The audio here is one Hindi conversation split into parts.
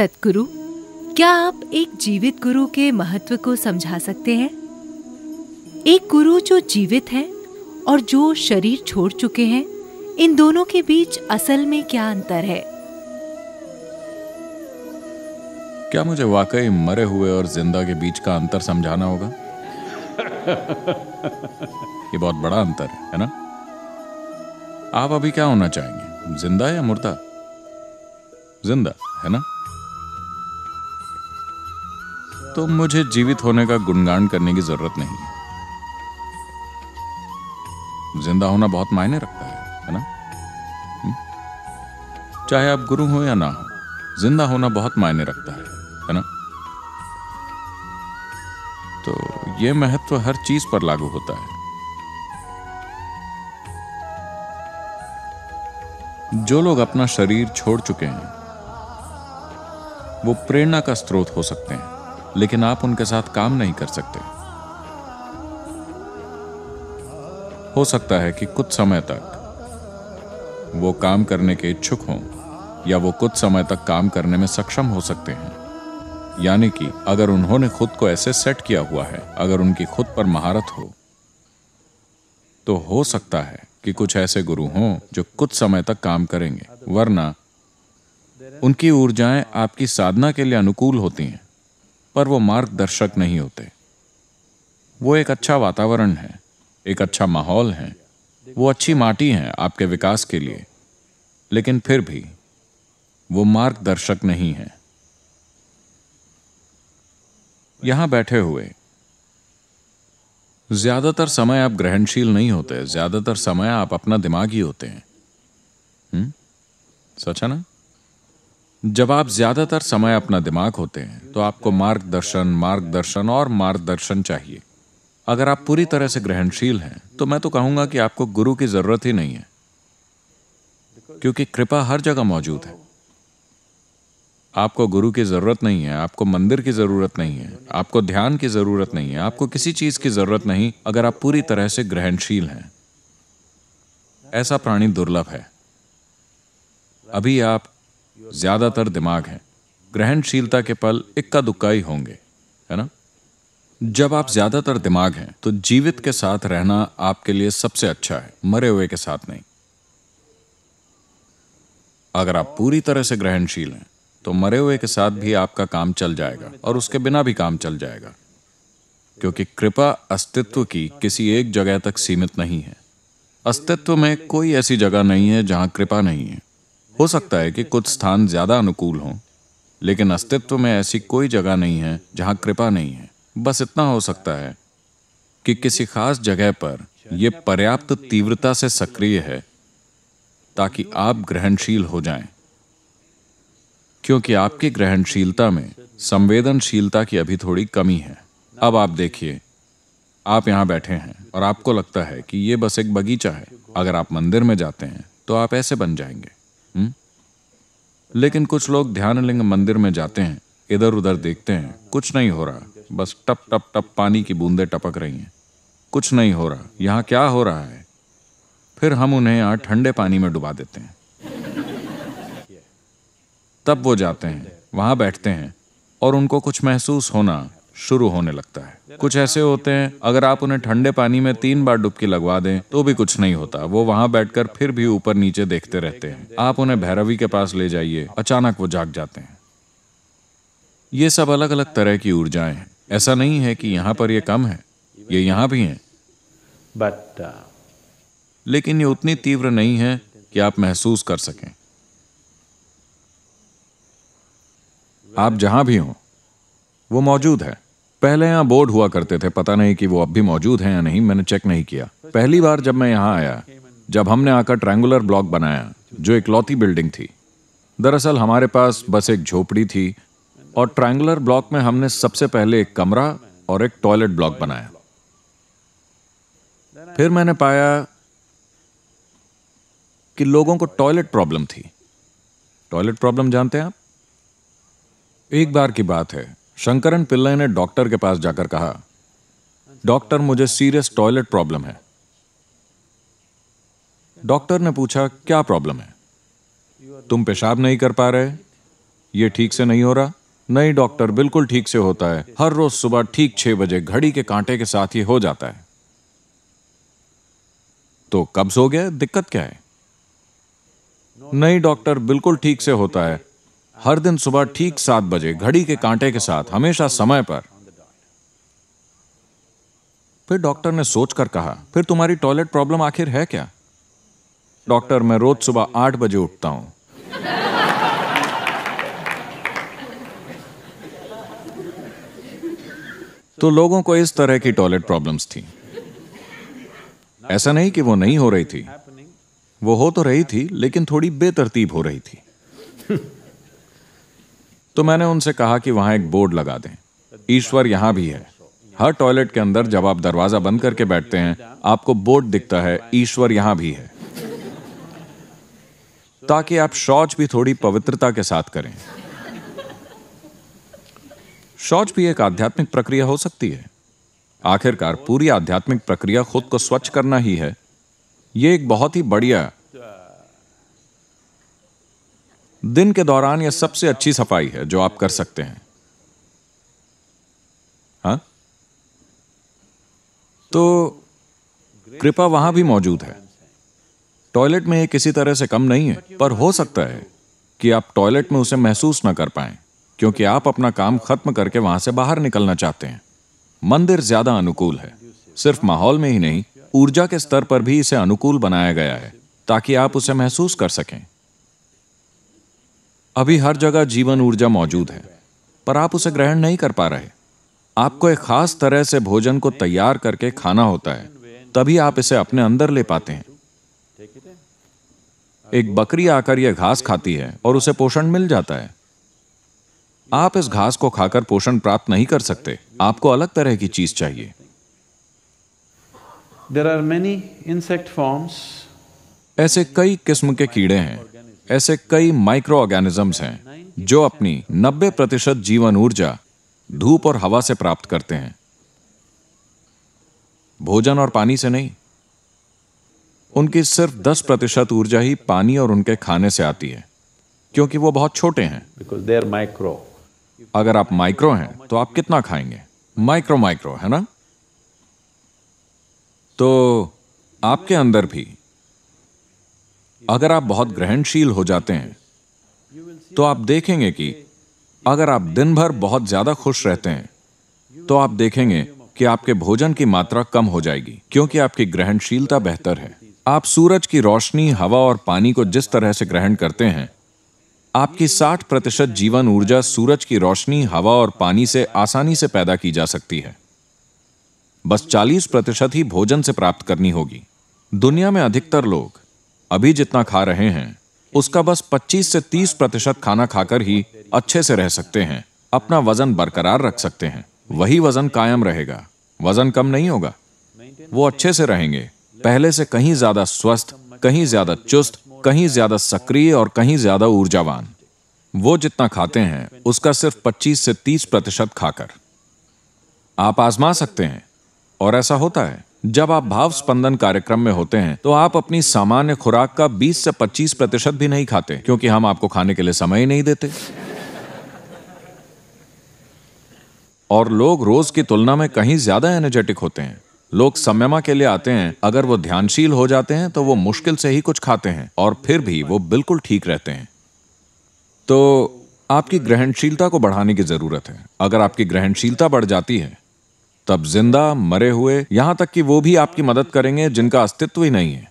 सतगुरु क्या आप एक जीवित गुरु के महत्व को समझा सकते हैं एक गुरु जो जीवित है और जो शरीर छोड़ चुके हैं इन दोनों के बीच असल में क्या अंतर है क्या मुझे वाकई मरे हुए और जिंदा के बीच का अंतर समझाना होगा ये बहुत बड़ा अंतर है, ना आप अभी क्या होना चाहेंगे जिंदा या मुर्दा जिंदा है ना तो मुझे जीवित होने का गुणगान करने की जरूरत नहीं जिंदा होना बहुत मायने रखता है है ना हम्म? चाहे आप गुरु हो या ना हो जिंदा होना बहुत मायने रखता है है ना तो यह महत्व हर चीज पर लागू होता है जो लोग अपना शरीर छोड़ चुके हैं वो प्रेरणा का स्रोत हो सकते हैं लेकिन आप उनके साथ काम नहीं कर सकते हो सकता है कि कुछ समय तक वो काम करने के इच्छुक हों या वो कुछ समय तक काम करने में सक्षम हो सकते हैं यानी कि अगर उन्होंने खुद को ऐसे सेट किया हुआ है अगर उनकी खुद पर महारत हो तो हो सकता है कि कुछ ऐसे गुरु हों जो कुछ समय तक काम करेंगे वरना उनकी ऊर्जाएं आपकी साधना के लिए अनुकूल होती हैं पर वो मार्गदर्शक नहीं होते वो एक अच्छा वातावरण है एक अच्छा माहौल है वो अच्छी माटी है आपके विकास के लिए लेकिन फिर भी वो मार्गदर्शक नहीं है यहां बैठे हुए ज्यादातर समय आप ग्रहणशील नहीं होते ज्यादातर समय आप अपना दिमाग ही होते हैं हम्म? सच है ना जब आप ज्यादातर समय अपना दिमाग होते हैं तो आपको मार्गदर्शन मार्गदर्शन और मार्गदर्शन चाहिए अगर आप पूरी तरह से ग्रहणशील हैं तो मैं तो कहूंगा कि आपको गुरु की जरूरत ही नहीं है क्योंकि कृपा हर जगह मौजूद है आपको गुरु की जरूरत नहीं है आपको मंदिर की जरूरत नहीं है आपको ध्यान की जरूरत नहीं है आपको किसी चीज की जरूरत नहीं अगर आप पूरी तरह से ग्रहणशील हैं ऐसा प्राणी दुर्लभ है अभी आप ज्यादातर दिमाग है ग्रहणशीलता के पल इक्का दुक्का ही होंगे है ना जब आप ज्यादातर दिमाग हैं तो जीवित के साथ रहना आपके लिए सबसे अच्छा है मरे हुए के साथ नहीं अगर आप पूरी तरह से ग्रहणशील हैं तो मरे हुए के साथ भी आपका काम चल जाएगा और उसके बिना भी काम चल जाएगा क्योंकि कृपा अस्तित्व की किसी एक जगह तक सीमित नहीं है अस्तित्व में कोई ऐसी जगह नहीं है जहां कृपा नहीं है हो सकता है कि कुछ स्थान ज्यादा अनुकूल हों लेकिन अस्तित्व में ऐसी कोई जगह नहीं है जहां कृपा नहीं है बस इतना हो सकता है कि किसी खास जगह पर यह पर्याप्त तीव्रता से सक्रिय है ताकि आप ग्रहणशील हो जाएं, क्योंकि आपकी ग्रहणशीलता में संवेदनशीलता की अभी थोड़ी कमी है अब आप देखिए आप यहां बैठे हैं और आपको लगता है कि यह बस एक बगीचा है अगर आप मंदिर में जाते हैं तो आप ऐसे बन जाएंगे लेकिन कुछ लोग ध्यानलिंग मंदिर में जाते हैं इधर उधर देखते हैं कुछ नहीं हो रहा बस टप टप टप पानी की बूंदें टपक रही हैं कुछ नहीं हो रहा यहाँ क्या हो रहा है फिर हम उन्हें यहाँ ठंडे पानी में डुबा देते हैं तब वो जाते हैं वहाँ बैठते हैं और उनको कुछ महसूस होना शुरू होने लगता है कुछ ऐसे होते हैं अगर आप उन्हें ठंडे पानी में तीन बार डुबकी लगवा दें तो भी कुछ नहीं होता वो वहां बैठकर फिर भी ऊपर नीचे देखते रहते हैं आप उन्हें भैरवी के पास ले जाइए अचानक वो जाग जाते हैं ये सब अलग अलग तरह की ऊर्जाएं हैं ऐसा नहीं है कि यहाँ पर ये कम है ये यहाँ भी हैं बट uh, लेकिन ये उतनी तीव्र नहीं है कि आप महसूस कर सकें आप जहां भी हों वो मौजूद है पहले यहाँ बोर्ड हुआ करते थे पता नहीं कि वो अब भी मौजूद हैं या नहीं मैंने चेक नहीं किया पहली बार जब मैं यहाँ आया जब हमने आकर ट्रैंगुलर ब्लॉक बनाया जो इकलौती बिल्डिंग थी दरअसल हमारे पास बस एक झोपड़ी थी और ट्रैंगुलर ब्लॉक में हमने सबसे पहले एक कमरा और एक टॉयलेट ब्लॉक बनाया फिर मैंने पाया कि लोगों को टॉयलेट प्रॉब्लम थी टॉयलेट प्रॉब्लम जानते हैं आप एक बार की बात है शंकरन पिल्लई ने डॉक्टर के पास जाकर कहा डॉक्टर मुझे सीरियस टॉयलेट प्रॉब्लम है डॉक्टर ने पूछा क्या प्रॉब्लम है तुम पेशाब नहीं कर पा रहे ये ठीक से नहीं हो रहा नहीं डॉक्टर बिल्कुल ठीक से होता है हर रोज सुबह ठीक छह बजे घड़ी के कांटे के साथ ही हो जाता है तो कब्ज हो गया दिक्कत क्या है नहीं डॉक्टर बिल्कुल ठीक से होता है हर दिन सुबह ठीक सात बजे घड़ी के कांटे के साथ हमेशा समय पर फिर डॉक्टर ने सोचकर कहा फिर तुम्हारी टॉयलेट प्रॉब्लम आखिर है क्या डॉक्टर मैं रोज सुबह आठ बजे उठता हूं तो लोगों को इस तरह की टॉयलेट प्रॉब्लम्स थी ऐसा नहीं कि वो नहीं हो रही थी वो हो तो रही थी लेकिन थोड़ी बेतरतीब हो रही थी तो मैंने उनसे कहा कि वहां एक बोर्ड लगा दें ईश्वर यहां भी है हर टॉयलेट के अंदर जब आप दरवाजा बंद करके बैठते हैं आपको बोर्ड दिखता है ईश्वर यहां भी है ताकि आप शौच भी थोड़ी पवित्रता के साथ करें शौच भी एक आध्यात्मिक प्रक्रिया हो सकती है आखिरकार पूरी आध्यात्मिक प्रक्रिया खुद को स्वच्छ करना ही है यह एक बहुत ही बढ़िया दिन के दौरान यह सबसे अच्छी सफाई है जो आप कर सकते हैं हा? तो कृपा वहां भी मौजूद है टॉयलेट में ये किसी तरह से कम नहीं है पर हो सकता है कि आप टॉयलेट में उसे महसूस ना कर पाए क्योंकि आप अपना काम खत्म करके वहां से बाहर निकलना चाहते हैं मंदिर ज्यादा अनुकूल है सिर्फ माहौल में ही नहीं ऊर्जा के स्तर पर भी इसे अनुकूल बनाया गया है ताकि आप उसे महसूस कर सकें अभी हर जगह जीवन ऊर्जा मौजूद है पर आप उसे ग्रहण नहीं कर पा रहे आपको एक खास तरह से भोजन को तैयार करके खाना होता है तभी आप इसे अपने अंदर ले पाते हैं एक बकरी आकर यह घास खाती है और उसे पोषण मिल जाता है आप इस घास को खाकर पोषण प्राप्त नहीं कर सकते आपको अलग तरह की चीज चाहिए there are many insect forms ऐसे कई किस्म के कीड़े हैं ऐसे कई माइक्रो ऑर्गेनिजम्स हैं जो अपनी 90 प्रतिशत जीवन ऊर्जा धूप और हवा से प्राप्त करते हैं भोजन और पानी से नहीं उनकी सिर्फ 10 प्रतिशत ऊर्जा ही पानी और उनके खाने से आती है क्योंकि वो बहुत छोटे हैं माइक्रो अगर आप माइक्रो हैं तो आप कितना खाएंगे माइक्रो माइक्रो है ना तो आपके अंदर भी अगर आप बहुत ग्रहणशील हो जाते हैं तो आप देखेंगे कि अगर आप दिन भर बहुत ज्यादा खुश रहते हैं तो आप देखेंगे कि आपके भोजन की मात्रा कम हो जाएगी क्योंकि आपकी ग्रहणशीलता बेहतर है आप सूरज की रोशनी हवा और पानी को जिस तरह से ग्रहण करते हैं आपकी 60 प्रतिशत जीवन ऊर्जा सूरज की रोशनी हवा और पानी से आसानी से पैदा की जा सकती है बस 40 प्रतिशत ही भोजन से प्राप्त करनी होगी दुनिया में अधिकतर लोग अभी जितना खा रहे हैं उसका बस 25 से 30 प्रतिशत खाना खाकर ही अच्छे से रह सकते हैं अपना वजन बरकरार रख सकते हैं वही वजन कायम रहेगा वजन कम नहीं होगा वो अच्छे से रहेंगे पहले से कहीं ज्यादा स्वस्थ कहीं ज्यादा चुस्त कहीं ज्यादा सक्रिय और कहीं ज्यादा ऊर्जावान वो जितना खाते हैं उसका सिर्फ 25 से 30 प्रतिशत खाकर आप आजमा सकते हैं और ऐसा होता है जब आप भाव स्पंदन कार्यक्रम में होते हैं तो आप अपनी सामान्य खुराक का 20 से 25 प्रतिशत भी नहीं खाते क्योंकि हम आपको खाने के लिए समय ही नहीं देते और लोग रोज की तुलना में कहीं ज्यादा एनर्जेटिक होते हैं लोग समयमा के लिए आते हैं अगर वो ध्यानशील हो जाते हैं तो वो मुश्किल से ही कुछ खाते हैं और फिर भी वो बिल्कुल ठीक रहते हैं तो आपकी ग्रहणशीलता को बढ़ाने की जरूरत है अगर आपकी ग्रहणशीलता बढ़ जाती है तब जिंदा मरे हुए यहां तक कि वो भी आपकी मदद करेंगे जिनका अस्तित्व ही नहीं है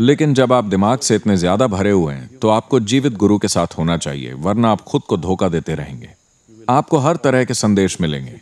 लेकिन जब आप दिमाग से इतने ज्यादा भरे हुए हैं तो आपको जीवित गुरु के साथ होना चाहिए वरना आप खुद को धोखा देते रहेंगे आपको हर तरह के संदेश मिलेंगे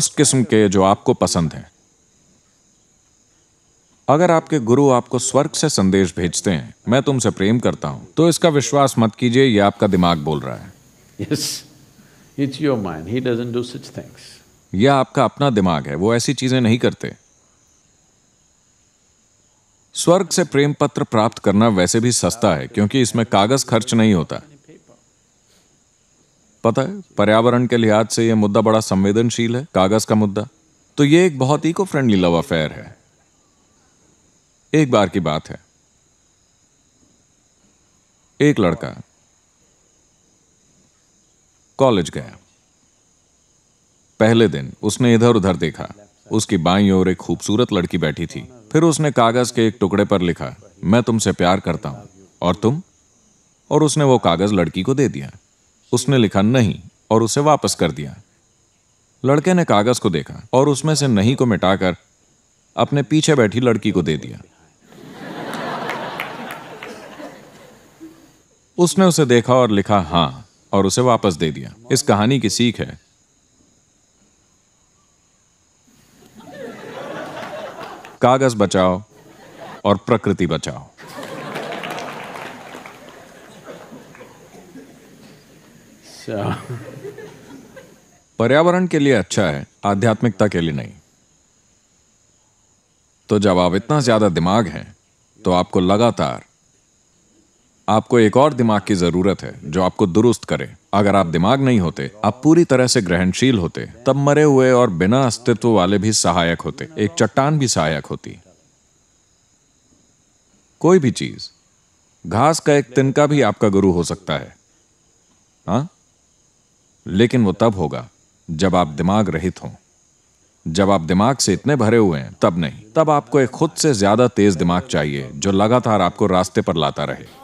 उस किस्म के जो आपको पसंद हैं अगर आपके गुरु आपको स्वर्ग से संदेश भेजते हैं मैं तुमसे प्रेम करता हूं तो इसका विश्वास मत कीजिए यह आपका दिमाग बोल रहा है yes. It's your mind he doesn't do such things यह आपका अपना दिमाग है वो ऐसी चीजें नहीं करते स्वर्ग से प्रेम पत्र प्राप्त करना वैसे भी सस्ता है क्योंकि इसमें कागज खर्च नहीं होता पता है पर्यावरण के लिहाज से यह मुद्दा बड़ा संवेदनशील है कागज का मुद्दा तो यह एक बहुत इको फ्रेंडली लव अफेयर है एक बार की बात है एक लड़का कॉलेज गया पहले दिन उसने इधर उधर देखा उसकी बाई ओर एक खूबसूरत लड़की बैठी थी फिर उसने कागज के एक टुकड़े पर लिखा मैं तुमसे प्यार करता हूं और तुम और उसने वो कागज लड़की को दे दिया उसने लिखा नहीं और उसे वापस कर दिया लड़के ने कागज को देखा और उसमें से नहीं को मिटाकर अपने पीछे बैठी लड़की को दे दिया उसने उसे देखा और लिखा हां और उसे वापस दे दिया इस कहानी की सीख है कागज बचाओ और प्रकृति बचाओ अच्छा। पर्यावरण के लिए अच्छा है आध्यात्मिकता के लिए नहीं तो जब आप इतना ज्यादा दिमाग है तो आपको लगातार आपको एक और दिमाग की जरूरत है जो आपको दुरुस्त करे अगर आप दिमाग नहीं होते आप पूरी तरह से ग्रहणशील होते तब मरे हुए और बिना अस्तित्व वाले भी सहायक होते एक चट्टान भी सहायक होती कोई भी चीज घास का एक तिनका भी आपका गुरु हो सकता है हा? लेकिन वो तब होगा जब आप दिमाग रहित हो जब आप दिमाग से इतने भरे हुए हैं तब नहीं तब आपको एक खुद से ज्यादा तेज दिमाग चाहिए जो लगातार आपको रास्ते पर लाता रहे